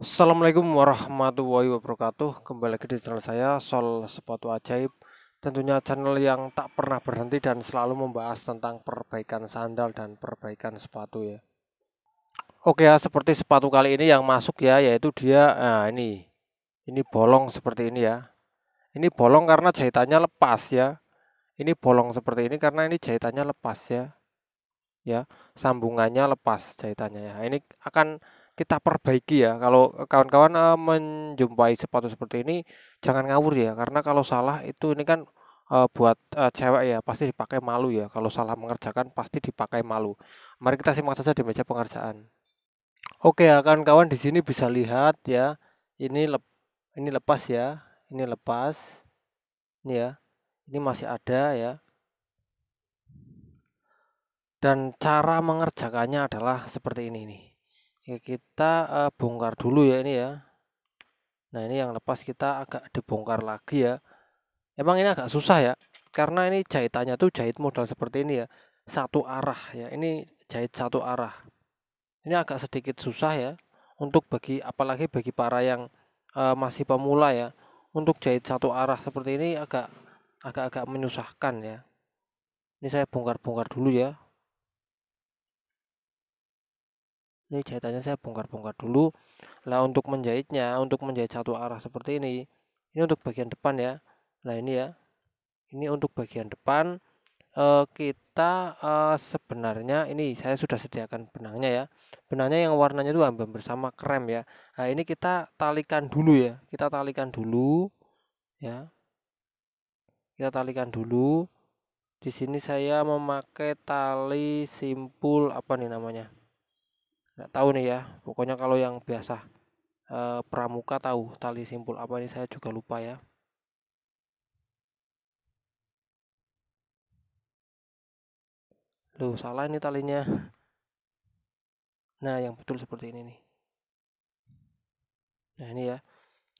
Assalamualaikum warahmatullahi wabarakatuh Kembali lagi di channel saya Sol Sepatu Ajaib Tentunya channel yang tak pernah berhenti dan selalu membahas tentang perbaikan sandal dan perbaikan sepatu ya Oke ya seperti sepatu kali ini yang masuk ya yaitu dia nah ini Ini bolong seperti ini ya Ini bolong karena jahitannya lepas ya Ini bolong seperti ini karena ini jahitannya lepas ya ya sambungannya lepas jahitannya ya ini akan kita perbaiki ya. Kalau kawan-kawan uh, menjumpai sepatu seperti ini jangan ngawur ya karena kalau salah itu ini kan uh, buat uh, cewek ya pasti dipakai malu ya. Kalau salah mengerjakan pasti dipakai malu. Mari kita simak saja di meja pengerjaan. Oke ya kawan-kawan di sini bisa lihat ya. Ini lep, ini lepas ya. Ini lepas. Ini ya. Ini masih ada ya. Dan cara mengerjakannya adalah seperti ini nih ya kita uh, bongkar dulu ya ini ya nah ini yang lepas kita agak dibongkar lagi ya emang ini agak susah ya karena ini jahitannya tuh jahit modal seperti ini ya satu arah ya ini jahit satu arah ini agak sedikit susah ya untuk bagi apalagi bagi para yang uh, masih pemula ya untuk jahit satu arah seperti ini agak agak-agak menyusahkan ya ini saya bongkar-bongkar dulu ya ini jahitannya saya bongkar-bongkar dulu lah untuk menjahitnya untuk menjahit satu arah seperti ini ini untuk bagian depan ya nah ini ya ini untuk bagian depan e, kita e, sebenarnya ini saya sudah sediakan benangnya ya benangnya yang warnanya itu hampir bersama krem ya nah ini kita talikan dulu ya kita talikan dulu ya kita talikan dulu di sini saya memakai tali simpul apa nih namanya nggak tahu nih ya pokoknya kalau yang biasa eh, pramuka tahu tali simpul apa ini saya juga lupa ya loh salah ini talinya nah yang betul seperti ini nih nah ini ya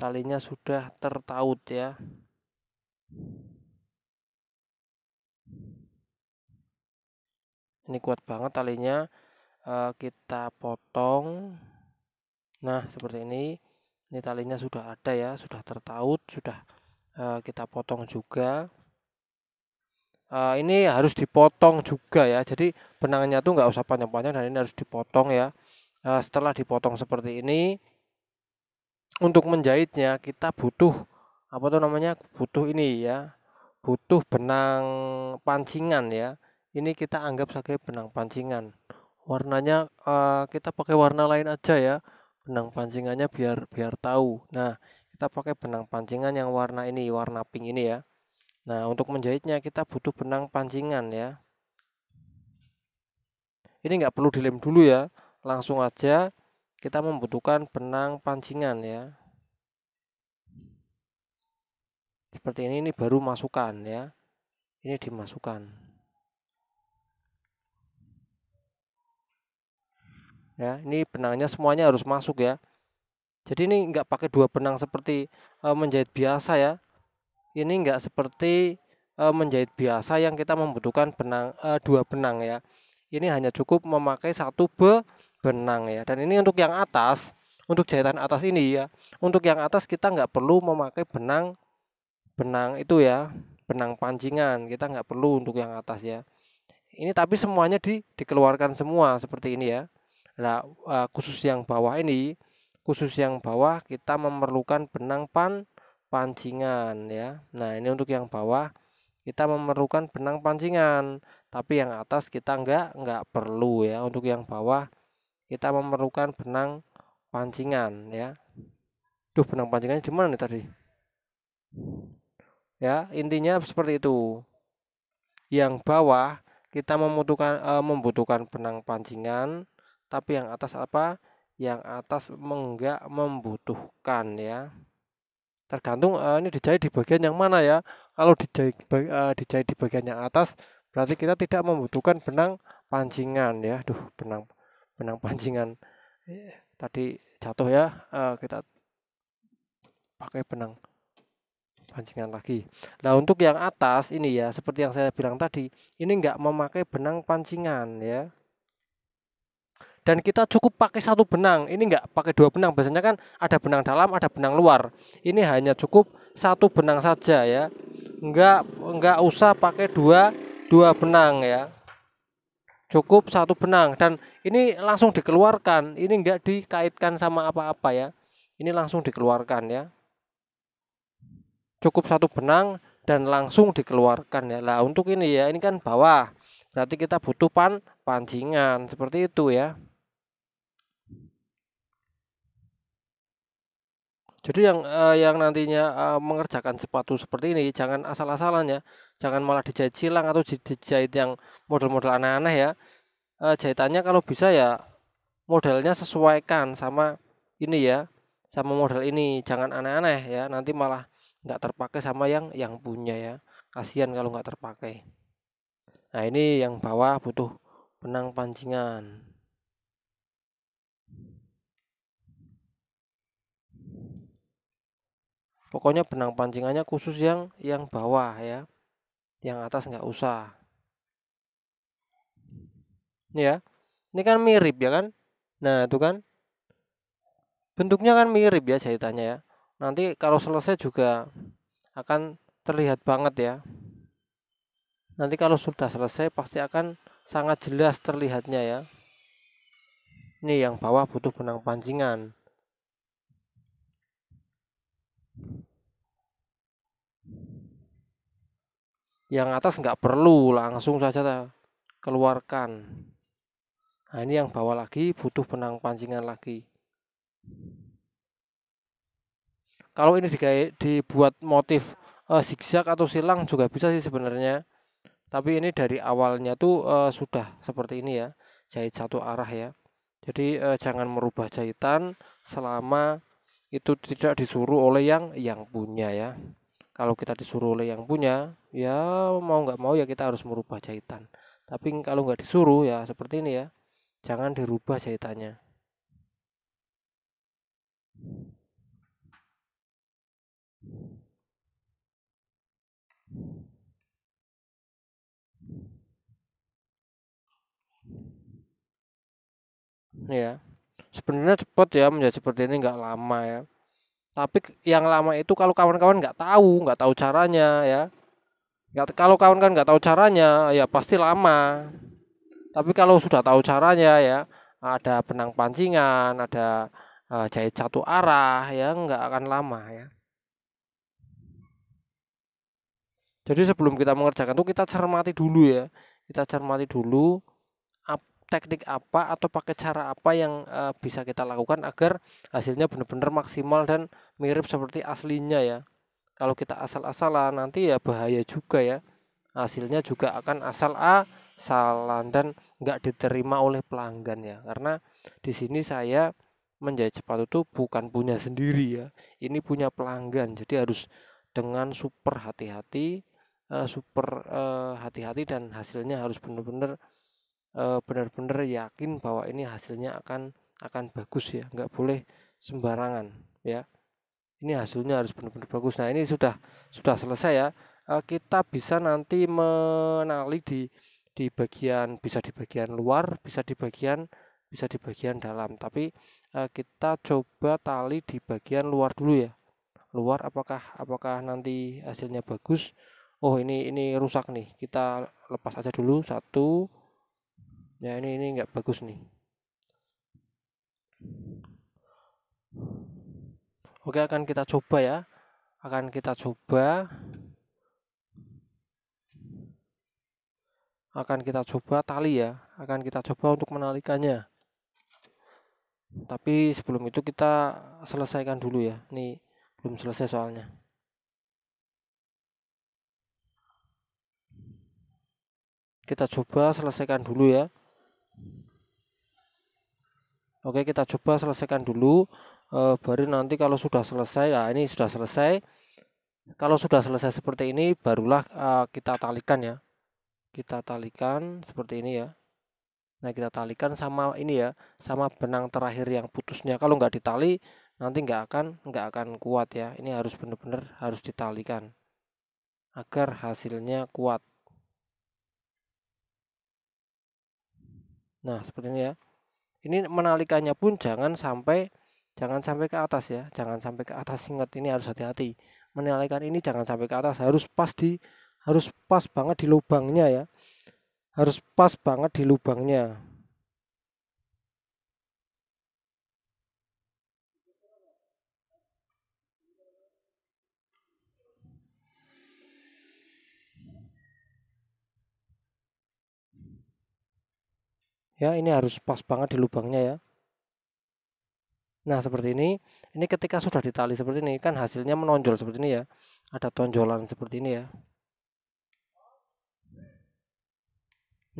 talinya sudah tertaut ya ini kuat banget talinya Eh, kita potong nah seperti ini ini talinya sudah ada ya sudah tertaut sudah eh, kita potong juga eh, ini harus dipotong juga ya jadi benangnya tuh nggak usah panjang-panjang dan ini harus dipotong ya setelah dipotong seperti ini untuk menjahitnya kita butuh apa tuh namanya butuh ini ya butuh benang pancingan ya ini kita anggap sebagai benang pancingan warnanya uh, kita pakai warna lain aja ya benang pancingannya biar biar tahu nah kita pakai benang pancingan yang warna ini warna pink ini ya nah untuk menjahitnya kita butuh benang pancingan ya ini nggak perlu dilem dulu ya langsung aja kita membutuhkan benang pancingan ya seperti ini ini baru masukkan ya ini dimasukkan ya ini benangnya semuanya harus masuk ya jadi ini enggak pakai dua benang seperti e, menjahit biasa ya ini enggak seperti e, menjahit biasa yang kita membutuhkan benang e, dua benang ya ini hanya cukup memakai satu be benang ya dan ini untuk yang atas untuk jahitan atas ini ya untuk yang atas kita enggak perlu memakai benang benang itu ya benang pancingan kita enggak perlu untuk yang atas ya ini tapi semuanya di dikeluarkan semua seperti ini ya Nah, khusus yang bawah ini, khusus yang bawah kita memerlukan benang pan pancingan ya. Nah, ini untuk yang bawah kita memerlukan benang pancingan, tapi yang atas kita enggak enggak perlu ya. Untuk yang bawah kita memerlukan benang pancingan ya. Duh, benang pancingannya di mana nih tadi? Ya, intinya seperti itu. Yang bawah kita membutuhkan e, membutuhkan benang pancingan tapi yang atas apa? Yang atas menggak membutuhkan ya. Tergantung uh, ini dijahit di bagian yang mana ya. Kalau dijahit uh, dijahit di bagian yang atas berarti kita tidak membutuhkan benang pancingan ya. Duh, benang benang pancingan tadi jatuh ya. Uh, kita pakai benang pancingan lagi. Nah untuk yang atas ini ya seperti yang saya bilang tadi ini enggak memakai benang pancingan ya dan kita cukup pakai satu benang ini enggak pakai dua benang biasanya kan ada benang dalam ada benang luar ini hanya cukup satu benang saja ya enggak enggak usah pakai dua dua benang ya cukup satu benang dan ini langsung dikeluarkan ini enggak dikaitkan sama apa-apa ya ini langsung dikeluarkan ya cukup satu benang dan langsung dikeluarkan ya lah untuk ini ya ini kan bawah berarti kita butuh pan pancingan seperti itu ya Jadi yang uh, yang nantinya uh, mengerjakan sepatu seperti ini jangan asal asalannya Jangan malah dijahit silang atau dijahit yang model-model aneh-aneh ya. Uh, jahitannya kalau bisa ya modelnya sesuaikan sama ini ya, sama model ini. Jangan aneh-aneh ya, nanti malah nggak terpakai sama yang yang punya ya. Kasihan kalau nggak terpakai. Nah, ini yang bawah butuh benang pancingan. pokoknya benang pancingannya khusus yang yang bawah ya yang atas nggak usah ya ini kan mirip ya kan nah itu kan bentuknya kan mirip ya jahitannya ya nanti kalau selesai juga akan terlihat banget ya nanti kalau sudah selesai pasti akan sangat jelas terlihatnya ya ini yang bawah butuh benang pancingan yang atas nggak perlu langsung saja keluarkan nah ini yang bawah lagi butuh benang pancingan lagi kalau ini digaya, dibuat motif uh, zigzag atau silang juga bisa sih sebenarnya tapi ini dari awalnya tuh uh, sudah seperti ini ya jahit satu arah ya jadi uh, jangan merubah jahitan selama itu tidak disuruh oleh yang yang punya ya kalau kita disuruh oleh yang punya ya mau nggak mau ya kita harus merubah jahitan tapi kalau nggak disuruh ya seperti ini ya jangan dirubah jahitannya ya sebenarnya cepat ya menjadi seperti ini nggak lama ya tapi yang lama itu kalau kawan-kawan nggak tahu nggak tahu caranya ya nggak kalau kawan-kawan nggak tahu caranya ya pasti lama tapi kalau sudah tahu caranya ya ada benang pancingan ada uh, jahit satu arah ya nggak akan lama ya jadi sebelum kita mengerjakan itu kita cermati dulu ya kita cermati dulu teknik apa atau pakai cara apa yang uh, bisa kita lakukan agar hasilnya benar-benar maksimal dan mirip seperti aslinya ya. Kalau kita asal-asalan nanti ya bahaya juga ya. Hasilnya juga akan asal A salan dan nggak diterima oleh pelanggan ya. Karena di sini saya menjahit sepatu itu bukan punya sendiri ya. Ini punya pelanggan. Jadi harus dengan super hati-hati, eh, super eh, hati-hati dan hasilnya harus benar-benar Eh, benar-benar yakin bahwa ini hasilnya akan akan bagus ya nggak boleh sembarangan ya ini hasilnya harus benar-benar bagus nah ini sudah sudah selesai ya eh, kita bisa nanti menali di di bagian bisa di bagian luar bisa di bagian bisa di bagian dalam tapi eh, kita coba tali di bagian luar dulu ya luar apakah apakah nanti hasilnya bagus oh ini ini rusak nih kita lepas aja dulu satu ya ini ini nggak bagus nih oke akan kita coba ya akan kita coba akan kita coba tali ya akan kita coba untuk menalikannya tapi sebelum itu kita selesaikan dulu ya ini belum selesai soalnya kita coba selesaikan dulu ya Oke, kita coba selesaikan dulu. E, baru nanti kalau sudah selesai, ya ini sudah selesai. Kalau sudah selesai seperti ini, barulah e, kita talikan ya. Kita talikan seperti ini ya. Nah, kita talikan sama ini ya, sama benang terakhir yang putusnya. Kalau nggak ditali, nanti nggak akan nggak akan kuat ya. Ini harus benar-benar harus ditalikan agar hasilnya kuat. Nah, seperti ini ya ini menalikannya pun jangan sampai jangan sampai ke atas ya jangan sampai ke atas ingat ini harus hati-hati menalikan ini jangan sampai ke atas harus pas di harus pas banget di lubangnya ya harus pas banget di lubangnya ya ini harus pas banget di lubangnya ya nah seperti ini ini ketika sudah ditali seperti ini kan hasilnya menonjol seperti ini ya ada tonjolan seperti ini ya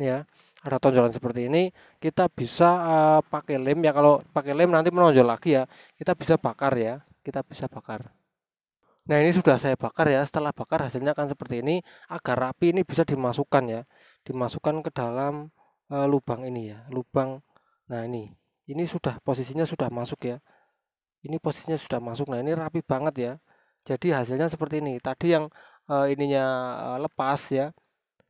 ini ya ada tonjolan seperti ini kita bisa uh, pakai lem ya kalau pakai lem nanti menonjol lagi ya kita bisa bakar ya kita bisa bakar Nah ini sudah saya bakar ya Setelah bakar hasilnya akan seperti ini Agar rapi ini bisa dimasukkan ya Dimasukkan ke dalam uh, lubang ini ya lubang nah ini ini sudah posisinya sudah masuk ya ini posisinya sudah masuk nah ini rapi banget ya jadi hasilnya seperti ini tadi yang uh, ininya uh, lepas ya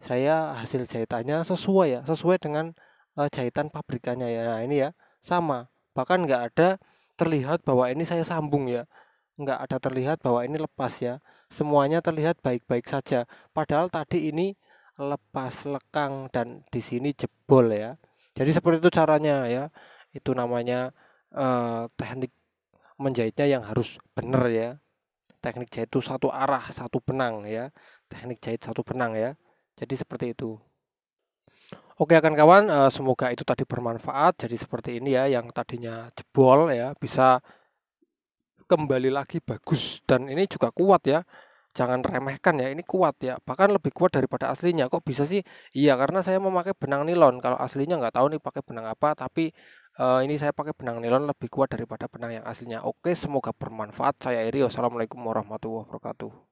saya hasil jahitannya sesuai ya sesuai dengan uh, jahitan pabrikannya ya nah ini ya sama bahkan nggak ada terlihat bahwa ini saya sambung ya nggak ada terlihat bahwa ini lepas ya semuanya terlihat baik-baik saja padahal tadi ini lepas lekang dan di sini jebol ya. Jadi seperti itu caranya ya. Itu namanya eh, teknik menjahitnya yang harus benar ya. Teknik jahit itu satu arah, satu benang ya. Teknik jahit satu benang ya. Jadi seperti itu. Oke akan kawan, eh, semoga itu tadi bermanfaat. Jadi seperti ini ya yang tadinya jebol ya bisa kembali lagi bagus dan ini juga kuat ya jangan remehkan ya ini kuat ya bahkan lebih kuat daripada aslinya kok bisa sih iya karena saya memakai benang nilon kalau aslinya nggak tahu nih pakai benang apa tapi uh, ini saya pakai benang nilon lebih kuat daripada benang yang aslinya oke semoga bermanfaat saya Irio Assalamualaikum warahmatullahi wabarakatuh